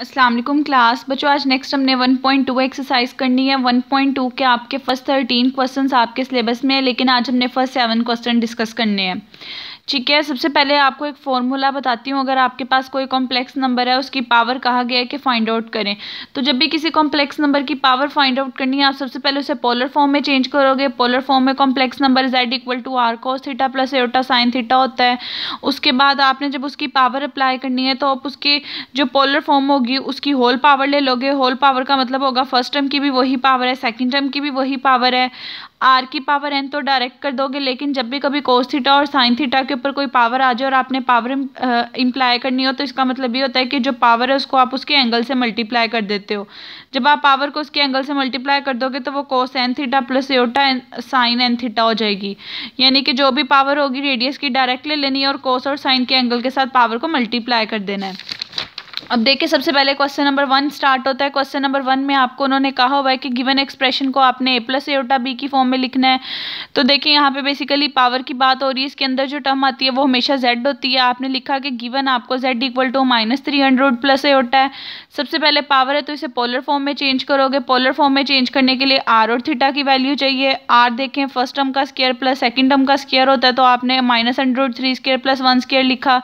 Aslam class बच्चों आज next हमने 1.2 एक्सरसाइज करनी है 1.2 के आपके फर्स्ट 13 क्वेश्चंस आपके सिलेबस में है लेकिन आज हमने फर्स्ट सेवन क्वेश्चन डिस्कस करने हैं ठीक है सबसे पहले आपको एक फॉर्मूला बताती हूँ अगर आपके पास कोई कॉम्प्लेक्स नंबर है उसकी पावर कहा गया है कि फाइंड आउट करें तो जब भी किसी कॉम्प्लेक्स नंबर की पावर फाइंड आउट करनी है आप सबसे पहले उसे पोलर फॉर्म में चेंज करोगे पोलर फॉर्म में complex number Z equal to R cos theta plus एटा साइन थीटा होता है उसके बाद आपने जब उसकी पावर अप्लाई करनी है तो आप उसकी जो पोलर फॉर्म होगी उसकी होल पावर ले लोगे होल पावर का मतलब होगा फर्स्ट टर्म की भी वही पावर है सेकेंड टर्म की भी वही पावर है आर की पावर एन तो डायरेक्ट कर दोगे लेकिन जब भी कभी कोस थीटा और साइन थीटा के ऊपर कोई पावर आ जाए और आपने पावर इम्प्लाई करनी हो तो इसका मतलब ये होता है कि जो पावर है उसको आप उसके एंगल से मल्टीप्लाई कर देते हो जब आप पावर को उसके एंगल से मल्टीप्लाई कर दोगे तो वो कोस एन थीटा प्लस एटा साइन एन थीटा हो जाएगी यानी कि जो भी पावर होगी रेडियस की डायरेक्टली लेनी है और कोस और साइन के एंगल के साथ पावर को मल्टीप्लाई कर देना है अब देखिए सबसे पहले क्वेश्चन नंबर वन स्टार्ट होता है क्वेश्चन नंबर वन में आपको उन्होंने कहा हुआ है कि गिवन एक्सप्रेशन को आपने ए प्लस एटा बी की फॉर्म में लिखना है तो देखिए यहाँ पे बेसिकली पावर की बात हो रही है इसके अंदर जो टर्म आती है वो हमेशा जेड होती है आपने लिखा कि गिवन आपको Z equal to minus three hundred plus iota है सबसे पहले पावर है तो इसे पोलर फॉर्म में चेंज करोगे पोलर फॉर्म में चेंज करने के लिए आर और थीटा की वैल्यू चाहिए आर देखें फर्स्ट टर्म का स्केयर प्लस सेकेंड टर्म का स्केयर होता है तो आपने minus hundred three square plus one square लिखा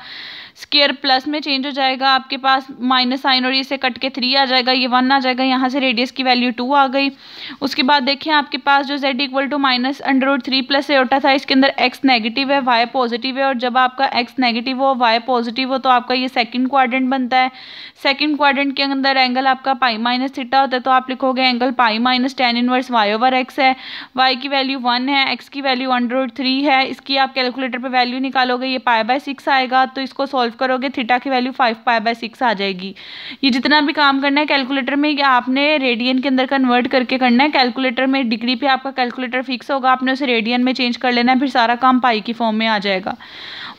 स्केयर प्लस में चेंज हो जाएगा आपके पास माइनस साइन और इसे कट के थ्री आ जाएगा ये वन आ जाएगा यहाँ से रेडियस की वैल्यू टू आ गई उसके बाद देखिए आपके पास जो Z equal to minus under root three plus iota था इसके अंदर एक्स नेगेटिव है वाई पॉजिटिव है और जब आपका एक्स नेगेटिव हो वाई पॉजिटिव हो तो आपका ये सेकेंड क्वाड्रेंट बनता है सेकेंड क्वाड्रेंट के अंदर एंगल आपका पाई माइनस थीटा होता है तो आप लिखोगे angle pi minus tan inverse Y over X है वाई की वैल्यू वन है एक्स की वैल्यू अंडर रोड थ्री है इसकी आप कैलकुलेटर पर वैल्यू निकालोगे ये पाई बाय सिक्स आएगा तो इसको सॉल्व सॉल्व करोगे थीटा की value five pi by six आ जाएगी ये जितना भी काम करना है कैलकुलेटर में आपने रेडियन के अंदर कन्वर्ट करके करना है कैलकुलेटर में डिग्री पे आपका कैलकुलेटर फिक्स होगा आपने उसे रेडियन में चेंज कर लेना है फिर सारा काम पाई की फॉर्म में आ जाएगा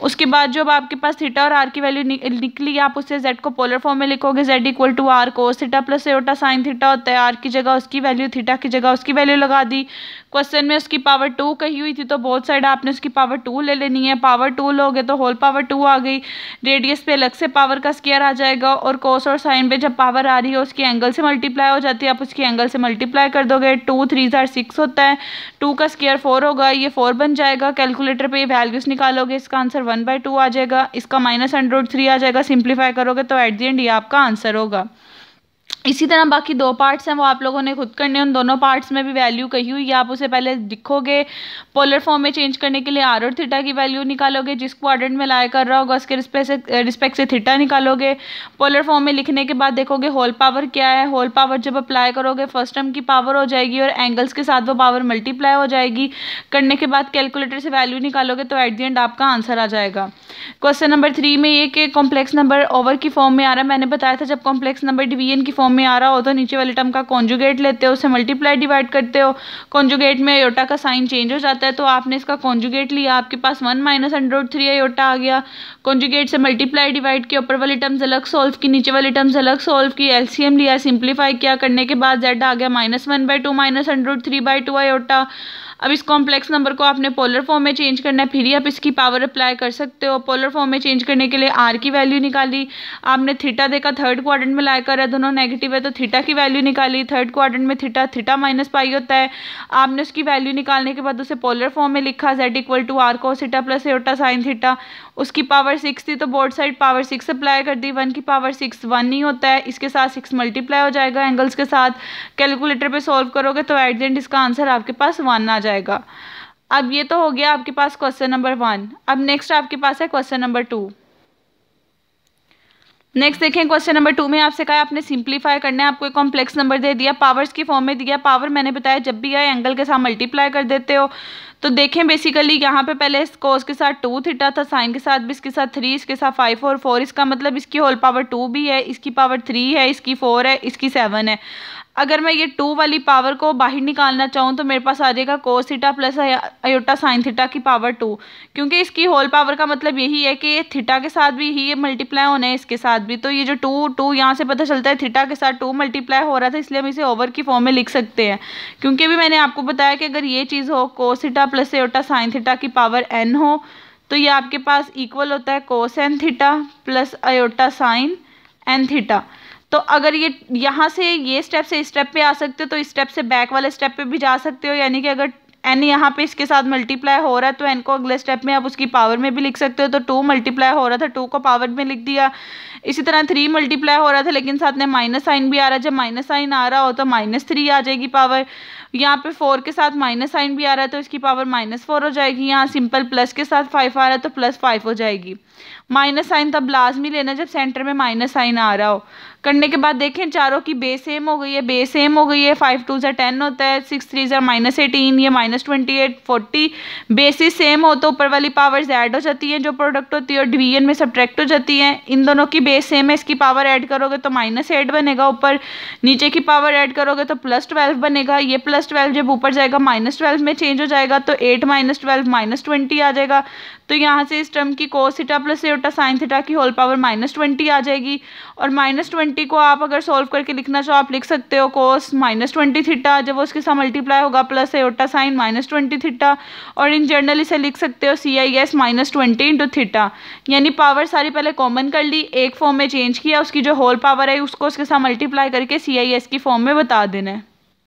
उसके बाद जब आपके पास थीटा और आर की वैल्यू निकली आप उससे जेड को पोलर फॉर्म में लिखोगे Z equal to R cos theta plus एटा साइन थीटा होता है आर की जगह उसकी वैल्यू थीटा की जगह उसकी वैल्यू लगा दी क्वेश्चन में उसकी पावर टू कही हुई थी तो बहुत साइड आपने उसकी पावर टू ले लेनी है पावर टू लोगे तो होल पावर टू आ गई रेडियस पे अलग से पावर का स्केयर आ जाएगा और कोस और साइन पे जब पावर आ रही है उसकी एंगल से मल्टीप्लाई हो जाती है आप उसकी एंगल से मल्टीप्लाई कर दोगे टू थ्री जार सिक्स होता है टू का स्केयर फोर होगा ये फोर बन जाएगा कैलकुलेटर पर वैल्यूज़ निकालोगे इसका आंसर वन बाई टू आ जाएगा इसका माइनस अंडर रूट थ्री आ जाएगा सिंप्लीफाई करोगे तो एट दी एंड ये आपका आंसर होगा इसी तरह बाकी दो पार्ट्स हैं वो आप लोगों ने खुद करने उन दोनों पार्ट्स में भी वैल्यू कही हुई है आप उसे पहले लिखोगे पोलर फॉर्म में चेंज करने के लिए आर और थीटा की वैल्यू निकालोगे जिस क्वाड्रेंट में लाया कर रहा होगा उसके रिस्पेक्ट से रिस्पेक्ट से थीटा निकालोगे पोलर फॉर्म में लिखने के बाद देखोगे होल पावर क्या है होल पावर जब अप्लाई करोगे फर्स्ट टर्म की पावर हो जाएगी और एंगल्स के साथ वो पावर मल्टीप्लाई हो जाएगी करने के बाद कैलकुलेटर से वैल्यू निकालोगे तो एट दी एंड आपका आंसर आ जाएगा क्वेश्चन नंबर थ्री में ये कि कॉम्प्लेक्स नंबर ओवर की फॉर्म में आ रहा है मैंने बताया था जब कॉम्प्लेक्स नंबर डिवीजन की फॉर्म में आ रहा हो तो नीचे वाले टर्म का कॉन्जुगेट लेते हो उसे मल्टीप्लाई डिवाइड करते हो कॉन्जुगेट में योटा का साइन चेंज हो जाता है तो आपने इसका कॉन्जुगेट लिया आपके पास one minus under root three iota आ गया कॉन्जुगेट से मल्टीप्लाई डिवाइड किया ऊपर वाली टर्म्स अलग सोल्व की नीचे वाली टर्म्स अलग सोल्व की एलसीएम लिया सिंप्लीफाई किया करने के बाद जेड आ गया minus one by two minus under root three by two iota अब इस कॉम्प्लेक्स नंबर को आपने पोलर फॉर्म में चेंज करना है फिर ही आप इसकी पावर अप्लाई कर सकते हो पोलर फॉर्म में चेंज करने के लिए आर की वैल्यू निकाली आपने थीटा देखा थर्ड क्वाड्रेंट में लाया कर दोनों नेगेटिव नेगेटिव है तो थीटा की वैल्यू निकाली थर्ड क्वाड्रेंट में थीटा थीटा माइनस पाई होता है आपने उसकी वैल्यू निकालने के बाद उसे पोलर फॉर्म में लिखा जेड इक्वल टू आर को सीटा प्लस एटा साइन थीटा उसकी पावर सिक्स थी तो both side power six apply कर दी वन की पावर सिक्स वन ही होता है इसके साथ सिक्स मल्टीप्लाई हो जाएगा एंगल्स के साथ कैलकुलेटर पर सॉल्व करोगे तो एट देंट इसका आंसर आपके पास वन आ जाएगा अब ये तो हो गया आपके पास क्वेश्चन नंबर वन अब नेक्स्ट आपके पास है क्वेश्चन नंबर टू नेक्स्ट देखें क्वेश्चन नंबर टू में आपसे कहा आपने सिंप्लीफाई करना है आपको एक कॉम्प्लेक्स नंबर दे दिया पावर्स की फॉर्म में दिया पावर मैंने बताया जब भी आए एंगल के साथ मल्टीप्लाई कर देते हो तो देखें बेसिकली यहाँ पे पहले कोस के साथ टू थीटा था साइन के साथ भी इसके साथ थ्री इसके साथ फाइव और फोर इसका मतलब इसकी होल पावर टू भी है इसकी पावर थ्री है इसकी फोर है इसकी सेवन है अगर मैं ये टू वाली पावर को बाहर निकालना चाहूँ तो मेरे पास आ जाएगा cos theta plus iota sine theta की पावर टू क्योंकि इसकी होल पावर का मतलब यही है कि थीटा के साथ भी ही मल्टीप्लाई होना है इसके साथ भी तो ये जो टू टू यहाँ से पता चलता है थीटा के साथ टू मल्टीप्लाई हो रहा था इसलिए हम इसे ओवर की फॉर्म में लिख सकते हैं क्योंकि अभी मैंने आपको बताया कि अगर ये चीज़ हो कोस थीटा थीटा प्लस एटा साइन थीटा की पावर एन हो तो ये आपके पास इक्वल होता है cos N theta plus iota sine N theta तो अगर ये यहाँ से ये स्टेप से स्टेप पे आ सकते हो तो स्टेप से बैक वाले स्टेप पे भी जा सकते हो यानी कि अगर एन यहाँ पे इसके साथ मल्टीप्लाई हो रहा है तो एन को अगले स्टेप में आप उसकी पावर में भी लिख सकते हो तो टू मल्टीप्लाई हो रहा था टू को पावर में लिख दिया इसी तरह थ्री मल्टीप्लाई हो रहा था लेकिन साथ में माइनस साइन भी आ रहा है जब माइनस साइन आ रहा हो तो माइनस थ्री आ जाएगी पावर यहाँ पे फोर के साथ माइनस साइन भी आ रहा है तो इसकी पावर माइनस फोर हो जाएगी यहाँ सिंपल प्लस के साथ फाइव आ रहा है तो प्लस फाइव हो जाएगी माइनस साइन तब लाजमी लेना जब सेंटर में माइनस साइन आ रहा हो करने के बाद देखें चारों की बे सेम हो गई है बे सेम हो गई है फाइव टू ज़ा टेन होता है सिक्स थ्री ज़ा माइनस एटीन ये minus twenty eight forty basis same हो तो ऊपर वाली पावर ऐड हो जाती है जो प्रोडक्ट होती है और डिवीजन में सब्ट्रैक्ट हो जाती है इन दोनों की बेस सेम है इसकी पावर ऐड करोगे तो माइनस एट बनेगा ऊपर नीचे की पावर ऐड करोगे तो प्लस ट्वेल्व बनेगा ये प्लस प्लस ट्वेल्व जब ऊपर जाएगा माइनस ट्वेल्व में चेंज हो जाएगा तो eight minus twelve minus twenty आ जाएगा तो यहाँ से इस टर्म की कोस प्लस एटा साइन थीटा की होल पावर माइनस ट्वेंटी आ जाएगी और माइनस ट्वेंटी को आप अगर सॉल्व करके लिखना चाहो आप लिख सकते हो कोस माइनस ट्वेंटी थीटा जब उसके साथ मल्टीप्लाई होगा plus iota sign minus twenty theta और इन जनरल इसे लिख सकते हो C I S minus twenty into theta यानी पावर सारी पहले कॉमन कर ली एक फॉर्म में चेंज किया उसकी जो होल पावर है उसको उसके साथ मल्टीप्लाई करके सी आई एस की फॉर्म में बता देना है